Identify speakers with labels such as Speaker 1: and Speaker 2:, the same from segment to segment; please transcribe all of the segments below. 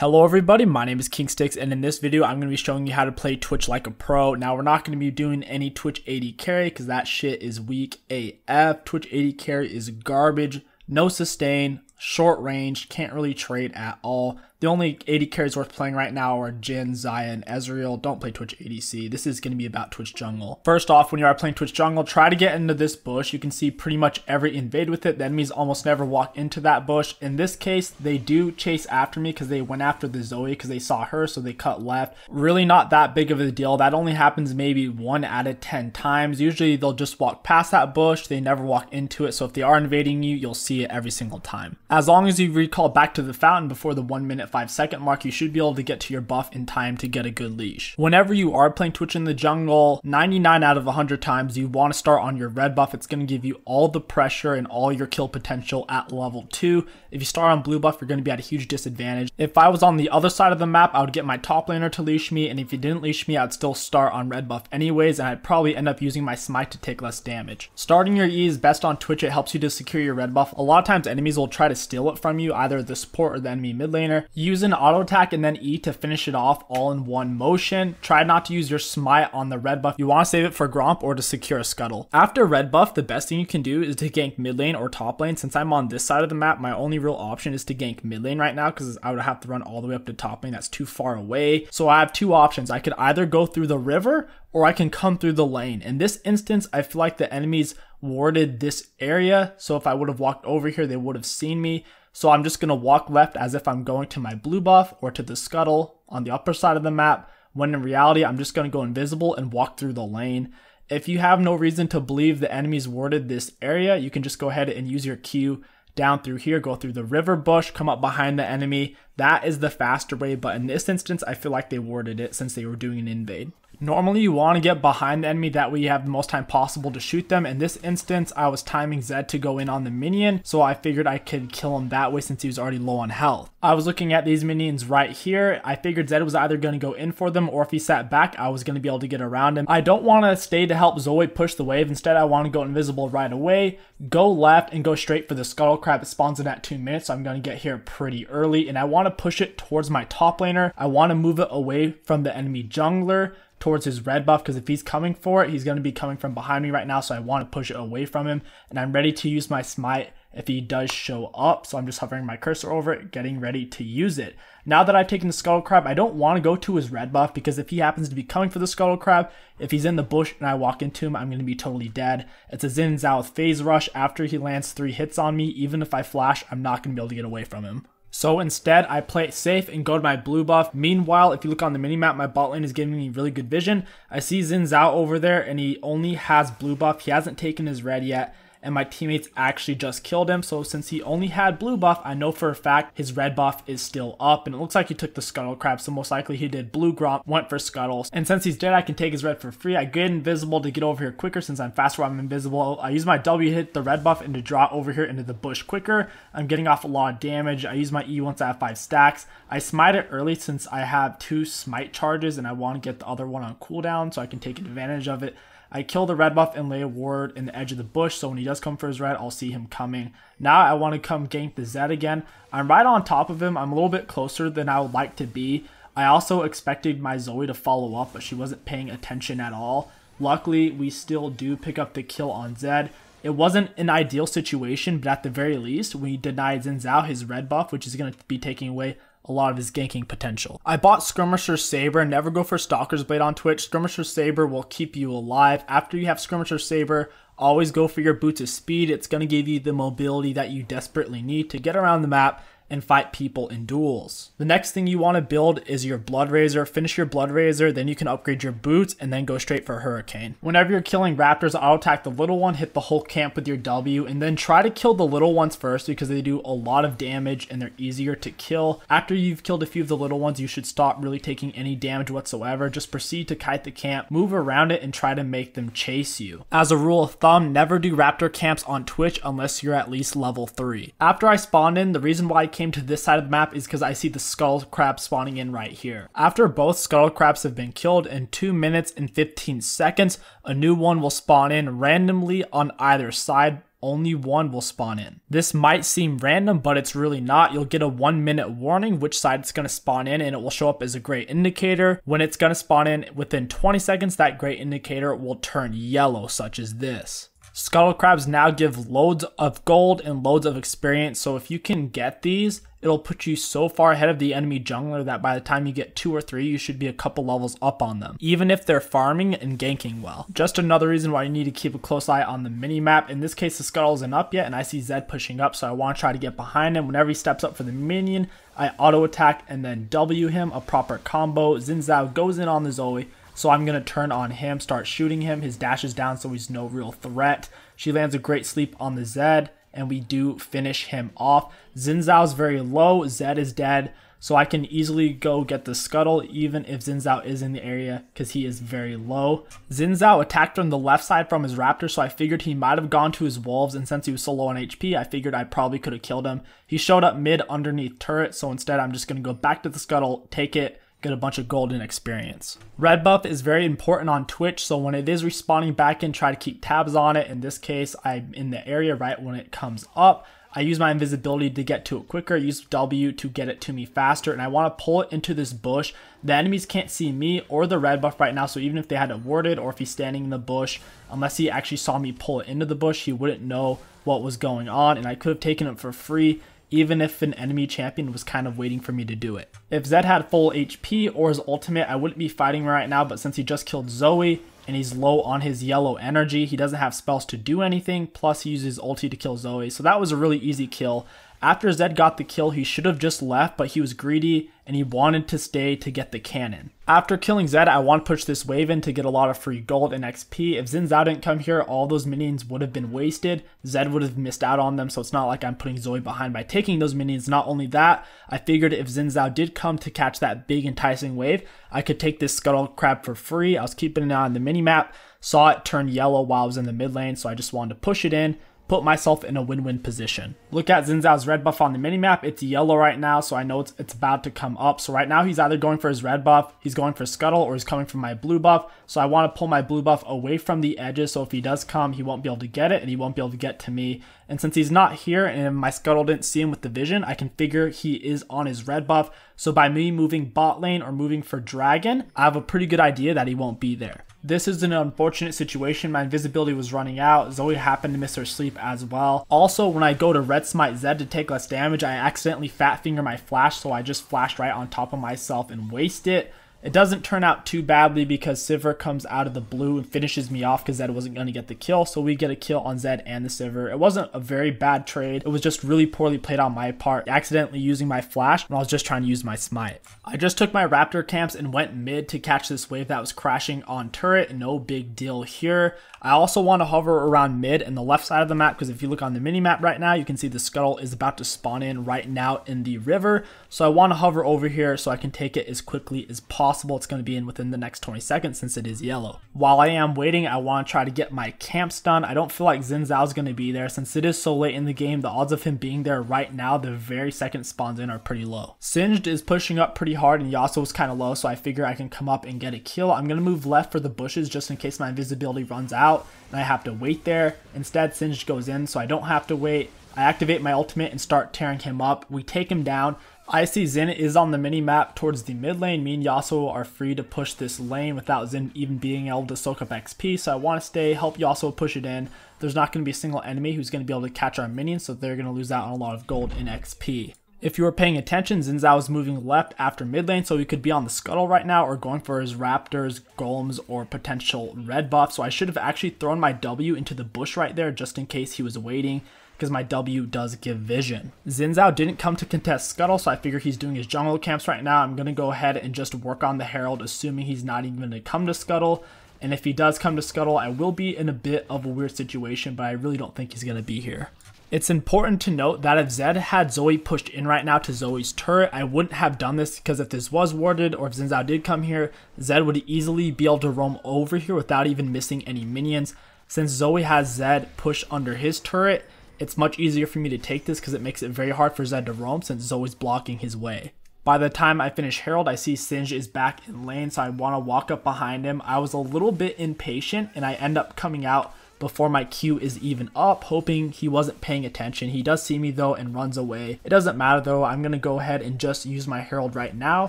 Speaker 1: Hello everybody, my name is Kingsticks and in this video I'm going to be showing you how to play Twitch like a pro. Now we're not going to be doing any Twitch 80 carry because that shit is weak AF. Twitch 80 carry is garbage, no sustain, short range, can't really trade at all. The only 80 carries worth playing right now are Jin, Zion, Ezreal. Don't play Twitch ADC. This is going to be about Twitch Jungle. First off, when you are playing Twitch Jungle, try to get into this bush. You can see pretty much every invade with it. The enemies almost never walk into that bush. In this case, they do chase after me because they went after the Zoe because they saw her, so they cut left. Really not that big of a deal. That only happens maybe one out of 10 times. Usually they'll just walk past that bush. They never walk into it. So if they are invading you, you'll see it every single time. As long as you recall back to the fountain before the 1 minute 5 second mark, you should be able to get to your buff in time to get a good leash. Whenever you are playing Twitch in the jungle, 99 out of 100 times you want to start on your red buff. It's going to give you all the pressure and all your kill potential at level 2. If you start on blue buff, you're going to be at a huge disadvantage. If I was on the other side of the map, I would get my top laner to leash me, and if he didn't leash me, I'd still start on red buff anyways, and I'd probably end up using my smite to take less damage. Starting your E is best on Twitch, it helps you to secure your red buff. A lot of times enemies will try to steal it from you, either the support or the enemy mid laner. Use an auto attack and then E to finish it off all in one motion. Try not to use your smite on the red buff. You want to save it for Gromp or to secure a scuttle. After red buff, the best thing you can do is to gank mid lane or top lane. Since I'm on this side of the map, my only real option is to gank mid lane right now because I would have to run all the way up to top lane. That's too far away. So I have two options. I could either go through the river or I can come through the lane. In this instance, I feel like the enemies warded this area. So if I would have walked over here, they would have seen me. So I'm just going to walk left as if I'm going to my blue buff or to the scuttle on the upper side of the map, when in reality, I'm just going to go invisible and walk through the lane. If you have no reason to believe the enemies warded this area, you can just go ahead and use your Q down through here, go through the river bush, come up behind the enemy. That is the faster way, but in this instance, I feel like they warded it since they were doing an invade. Normally you want to get behind the enemy that way you have the most time possible to shoot them. In this instance, I was timing Zed to go in on the minion, so I figured I could kill him that way since he was already low on health. I was looking at these minions right here. I figured Zed was either going to go in for them or if he sat back, I was going to be able to get around him. I don't want to stay to help Zoe push the wave. Instead, I want to go invisible right away, go left, and go straight for the scuttle crab. It spawns in at 2 minutes, so I'm going to get here pretty early, and I want to push it towards my top laner. I want to move it away from the enemy jungler towards his red buff because if he's coming for it, he's going to be coming from behind me right now. So I want to push it away from him. And I'm ready to use my smite if he does show up. So I'm just hovering my cursor over it, getting ready to use it. Now that I've taken the skull Crab, I don't want to go to his red buff because if he happens to be coming for the skull Crab, if he's in the bush and I walk into him, I'm going to be totally dead. It's a Zin Zao with Phase Rush. After he lands three hits on me, even if I flash, I'm not going to be able to get away from him. So instead, I play it safe and go to my blue buff. Meanwhile, if you look on the minimap, my bot lane is giving me really good vision. I see Xin Zhao over there, and he only has blue buff. He hasn't taken his red yet and my teammates actually just killed him. So since he only had blue buff, I know for a fact his red buff is still up and it looks like he took the scuttle crab. So most likely he did blue grump, went for scuttles. And since he's dead, I can take his red for free. I get invisible to get over here quicker since I'm faster I'm invisible. I use my W hit the red buff and to draw over here into the bush quicker. I'm getting off a lot of damage. I use my E once I have five stacks. I smite it early since I have two smite charges and I want to get the other one on cooldown so I can take advantage of it. I kill the red buff and lay a ward in the edge of the bush, so when he does come for his red, I'll see him coming. Now I want to come gank the Zed again. I'm right on top of him. I'm a little bit closer than I would like to be. I also expected my Zoe to follow up, but she wasn't paying attention at all. Luckily, we still do pick up the kill on Zed. It wasn't an ideal situation, but at the very least, we denied Xin Zhao his red buff, which is going to be taking away a lot of his ganking potential. I bought Skirmisher Saber. Never go for Stalker's Blade on Twitch. Skirmisher Saber will keep you alive. After you have Skirmisher Saber, always go for your Boots of Speed. It's going to give you the mobility that you desperately need to get around the map and fight people in duels. The next thing you want to build is your Blood Razor. Finish your Blood Razor, then you can upgrade your boots and then go straight for Hurricane. Whenever you're killing raptors, auto attack the little one, hit the whole camp with your W, and then try to kill the little ones first because they do a lot of damage and they're easier to kill. After you've killed a few of the little ones, you should stop really taking any damage whatsoever. Just proceed to kite the camp, move around it, and try to make them chase you. As a rule of thumb, never do raptor camps on Twitch unless you're at least level 3. After I spawned in, the reason why I came to this side of the map is because I see the skull crab spawning in right here. After both skull crabs have been killed in 2 minutes and 15 seconds, a new one will spawn in randomly on either side only one will spawn in. This might seem random, but it's really not. You'll get a one minute warning which side it's going to spawn in, and it will show up as a gray indicator. When it's going to spawn in within 20 seconds, that gray indicator will turn yellow, such as this. Scuttle crabs now give loads of gold and loads of experience, so if you can get these, it'll put you so far ahead of the enemy jungler that by the time you get two or three, you should be a couple levels up on them, even if they're farming and ganking well. Just another reason why you need to keep a close eye on the mini map. In this case, the Scuttle isn't up yet, and I see Zed pushing up, so I want to try to get behind him. Whenever he steps up for the minion, I auto attack and then W him, a proper combo. Xin goes in on the Zoe, so I'm going to turn on him, start shooting him. His dash is down, so he's no real threat. She lands a great sleep on the Zed, and we do finish him off. Xin is very low. Zed is dead. So I can easily go get the scuttle even if Xin Zhao is in the area because he is very low. Xin Zhao attacked from the left side from his raptor so I figured he might have gone to his wolves and since he was so low on HP I figured I probably could have killed him. He showed up mid underneath turret so instead I'm just going to go back to the scuttle, take it, get a bunch of golden experience. Red buff is very important on Twitch, so when it is responding back in, try to keep tabs on it. In this case, I'm in the area right when it comes up. I use my invisibility to get to it quicker, use W to get it to me faster, and I want to pull it into this bush. The enemies can't see me or the red buff right now, so even if they had it warded or if he's standing in the bush, unless he actually saw me pull it into the bush, he wouldn't know what was going on, and I could have taken it for free even if an enemy champion was kind of waiting for me to do it. If Zed had full HP or his ultimate, I wouldn't be fighting right now, but since he just killed Zoe and he's low on his yellow energy, he doesn't have spells to do anything, plus he uses ulti to kill Zoe, so that was a really easy kill. After Zed got the kill, he should have just left, but he was greedy and he wanted to stay to get the cannon. After killing Zed, I want to push this wave in to get a lot of free gold and XP. If Xin Zhao didn't come here, all those minions would have been wasted. Zed would have missed out on them, so it's not like I'm putting Zoe behind by taking those minions. Not only that, I figured if Xin Zhao did come to catch that big enticing wave, I could take this Scuttle Crab for free. I was keeping an eye on the mini map, saw it turn yellow while I was in the mid lane, so I just wanted to push it in put myself in a win-win position. Look at Zinzao's red buff on the minimap. It's yellow right now, so I know it's, it's about to come up. So right now he's either going for his red buff, he's going for Scuttle, or he's coming for my blue buff. So I want to pull my blue buff away from the edges, so if he does come, he won't be able to get it, and he won't be able to get to me. And since he's not here, and my Scuttle didn't see him with the vision, I can figure he is on his red buff. So by me moving bot lane or moving for dragon, I have a pretty good idea that he won't be there. This is an unfortunate situation. My invisibility was running out. Zoe happened to miss her sleep as well. Also, when I go to Red Smite Zed to take less damage, I accidentally fat finger my flash, so I just flashed right on top of myself and waste it. It doesn't turn out too badly because Sivir comes out of the blue and finishes me off because Zed wasn't going to get the kill. So we get a kill on Zed and the Sivir. It wasn't a very bad trade. It was just really poorly played on my part, accidentally using my flash when I was just trying to use my smite. I just took my raptor camps and went mid to catch this wave that was crashing on turret. No big deal here. I also want to hover around mid and the left side of the map because if you look on the mini map right now, you can see the scuttle is about to spawn in right now in the river. So I want to hover over here so I can take it as quickly as possible possible it's going to be in within the next 20 seconds since it is yellow. While I am waiting, I want to try to get my camps done. I don't feel like Xin is going to be there since it is so late in the game. The odds of him being there right now, the very second spawns in, are pretty low. Singed is pushing up pretty hard and Yasuo is kind of low, so I figure I can come up and get a kill. I'm going to move left for the bushes just in case my invisibility runs out and I have to wait there. Instead, Singed goes in, so I don't have to wait. I activate my ultimate and start tearing him up. We take him down. I see Zen is on the mini map towards the mid lane. Me and Yasuo are free to push this lane without Zen even being able to soak up XP. So I want to stay, help Yasuo push it in. There's not going to be a single enemy who's going to be able to catch our minions, so they're going to lose out on a lot of gold and XP. If you were paying attention, Zinzao was moving left after mid lane, so he could be on the scuttle right now or going for his raptors, golems, or potential red buff. So I should have actually thrown my W into the bush right there just in case he was waiting because my W does give vision. Xin didn't come to contest Scuttle, so I figure he's doing his jungle camps right now. I'm going to go ahead and just work on the Herald, assuming he's not even going to come to Scuttle. And if he does come to Scuttle, I will be in a bit of a weird situation, but I really don't think he's going to be here. It's important to note that if Zed had Zoe pushed in right now to Zoe's turret, I wouldn't have done this because if this was warded or if Xin did come here, Zed would easily be able to roam over here without even missing any minions. Since Zoe has Zed push under his turret, it's much easier for me to take this because it makes it very hard for Zed to roam since it's always blocking his way. By the time I finish Herald, I see Singe is back in lane, so I want to walk up behind him. I was a little bit impatient, and I end up coming out before my Q is even up, hoping he wasn't paying attention. He does see me though and runs away. It doesn't matter though, I'm gonna go ahead and just use my Herald right now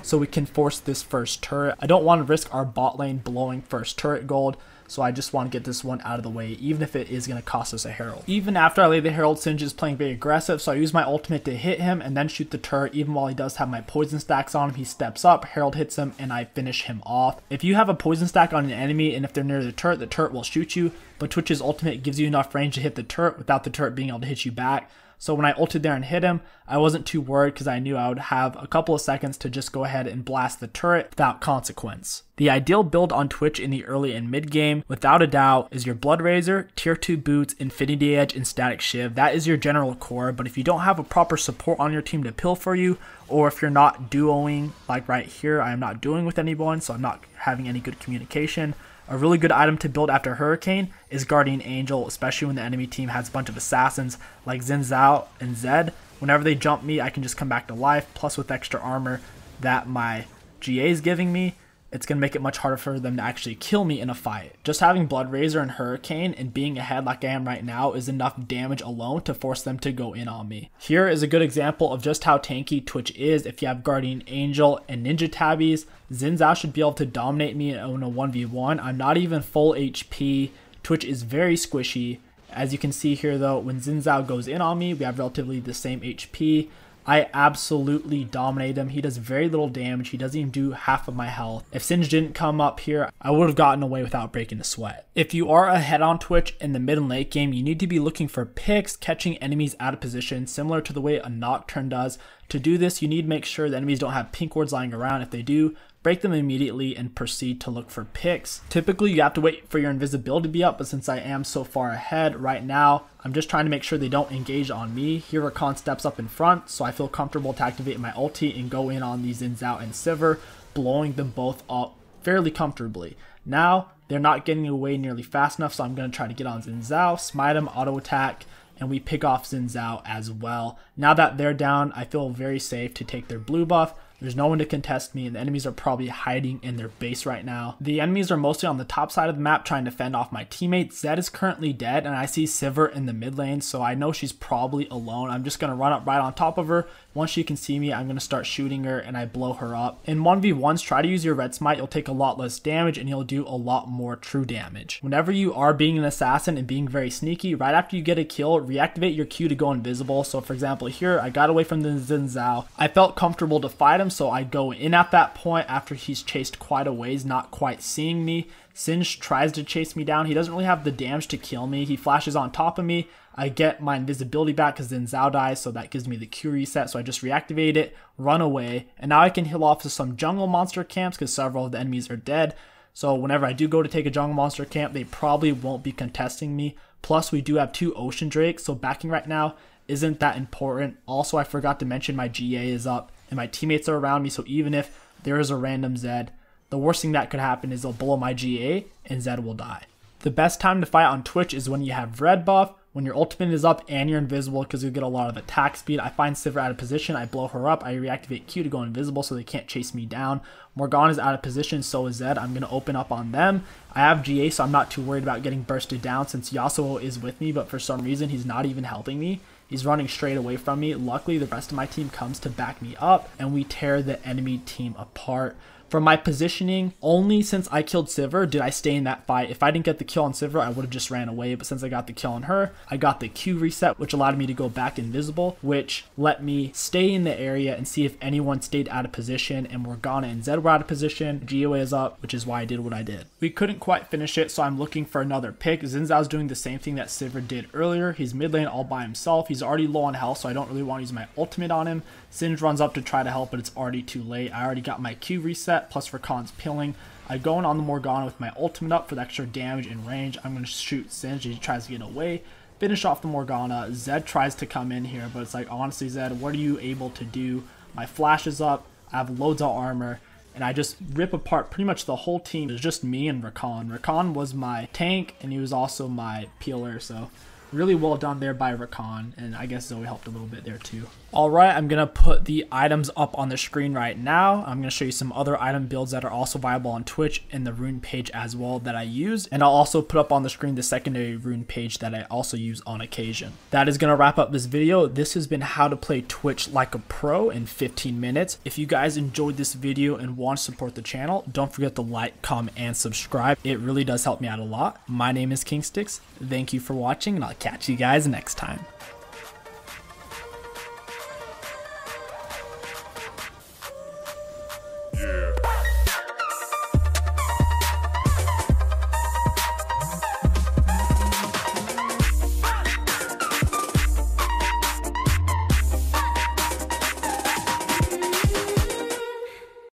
Speaker 1: so we can force this first turret. I don't wanna risk our bot lane blowing first turret gold so I just want to get this one out of the way, even if it is going to cost us a Herald. Even after I lay the Herald, Singe is playing very aggressive, so I use my ultimate to hit him and then shoot the turret. Even while he does have my poison stacks on him, he steps up, Herald hits him, and I finish him off. If you have a poison stack on an enemy, and if they're near the turret, the turret will shoot you, but Twitch's ultimate gives you enough range to hit the turret without the turret being able to hit you back. So when I ulted there and hit him, I wasn't too worried because I knew I would have a couple of seconds to just go ahead and blast the turret without consequence. The ideal build on Twitch in the early and mid game, without a doubt, is your Blood Razor, Tier 2 Boots, Infinity Edge, and Static Shiv. That is your general core, but if you don't have a proper support on your team to pill for you, or if you're not duoing, like right here, I am not doing with anyone, so I'm not having any good communication. A really good item to build after Hurricane is Guardian Angel, especially when the enemy team has a bunch of assassins like Xin Zhao and Zed. Whenever they jump me, I can just come back to life, plus with extra armor that my GA is giving me it's going to make it much harder for them to actually kill me in a fight. Just having Blood Razor and Hurricane and being ahead like I am right now is enough damage alone to force them to go in on me. Here is a good example of just how tanky Twitch is if you have Guardian Angel and Ninja Tabbies. Xin should be able to dominate me in a 1v1. I'm not even full HP. Twitch is very squishy. As you can see here though, when Xin goes in on me, we have relatively the same HP. I absolutely dominate him. He does very little damage. He doesn't even do half of my health. If Singe didn't come up here, I would have gotten away without breaking a sweat. If you are ahead on Twitch in the mid and late game, you need to be looking for picks, catching enemies out of position, similar to the way a Nocturne does. To do this, you need to make sure the enemies don't have pink wards lying around. If they do, break them immediately, and proceed to look for picks. Typically, you have to wait for your invisibility to be up, but since I am so far ahead right now, I'm just trying to make sure they don't engage on me. Here Rakan steps up in front, so I feel comfortable to activate my ulti and go in on these Zins out and Sivir, blowing them both up fairly comfortably. Now, they're not getting away nearly fast enough, so I'm going to try to get on Zin Zhao, smite him, auto attack, and we pick off Zin Zhao as well. Now that they're down, I feel very safe to take their blue buff, there's no one to contest me, and the enemies are probably hiding in their base right now. The enemies are mostly on the top side of the map trying to fend off my teammates. Zed is currently dead, and I see Sivir in the mid lane, so I know she's probably alone. I'm just going to run up right on top of her. Once she can see me, I'm going to start shooting her, and I blow her up. In 1v1s, try to use your red smite. You'll take a lot less damage, and you'll do a lot more true damage. Whenever you are being an assassin and being very sneaky, right after you get a kill, reactivate your Q to go invisible. So for example, here, I got away from the Zin Zhao. I felt comfortable to fight him, so I go in at that point after he's chased quite a ways, not quite seeing me. Singe tries to chase me down. He doesn't really have the damage to kill me. He flashes on top of me. I get my invisibility back because then Zao dies, so that gives me the Q reset. So I just reactivate it, run away, and now I can heal off to some jungle monster camps because several of the enemies are dead. So whenever I do go to take a jungle monster camp, they probably won't be contesting me. Plus, we do have two ocean drakes, so backing right now isn't that important. Also, I forgot to mention my GA is up and my teammates are around me. So even if there is a random Zed, the worst thing that could happen is they'll blow my GA and Zed will die. The best time to fight on Twitch is when you have red buff, when your ultimate is up and you're invisible because you get a lot of attack speed. I find Sivir out of position, I blow her up, I reactivate Q to go invisible so they can't chase me down. Morgana is out of position, so is Zed. I'm going to open up on them. I have GA, so I'm not too worried about getting bursted down since Yasuo is with me, but for some reason he's not even helping me. He's running straight away from me. Luckily, the rest of my team comes to back me up and we tear the enemy team apart. From my positioning, only since I killed Sivir did I stay in that fight. If I didn't get the kill on Sivir, I would have just ran away. But since I got the kill on her, I got the Q reset, which allowed me to go back invisible, which let me stay in the area and see if anyone stayed out of position. And Morgana and Zed were out of position. GOA is up, which is why I did what I did. We couldn't quite finish it, so I'm looking for another pick. Zinzao's doing the same thing that Sivir did earlier. He's mid lane all by himself. He's already low on health, so I don't really want to use my ultimate on him. Singe runs up to try to help, but it's already too late. I already got my Q reset that, plus Rakan's peeling. I go in on the Morgana with my ultimate up for the extra damage and range. I'm going to shoot Singe. He tries to get away. Finish off the Morgana. Zed tries to come in here, but it's like, honestly, Zed, what are you able to do? My flash is up. I have loads of armor. And I just rip apart pretty much the whole team. It's just me and Rakan. Rakan was my tank, and he was also my peeler. So really well done there by Rakan, and I guess Zoe helped a little bit there too. All right, I'm gonna put the items up on the screen right now. I'm gonna show you some other item builds that are also viable on Twitch and the rune page as well that I use, and I'll also put up on the screen the secondary rune page that I also use on occasion. That is gonna wrap up this video. This has been how to play Twitch like a pro in 15 minutes. If you guys enjoyed this video and want to support the channel, don't forget to like, comment, and subscribe. It really does help me out a lot. My name is Kingsticks. Thank you for watching, and I'll catch you guys next time.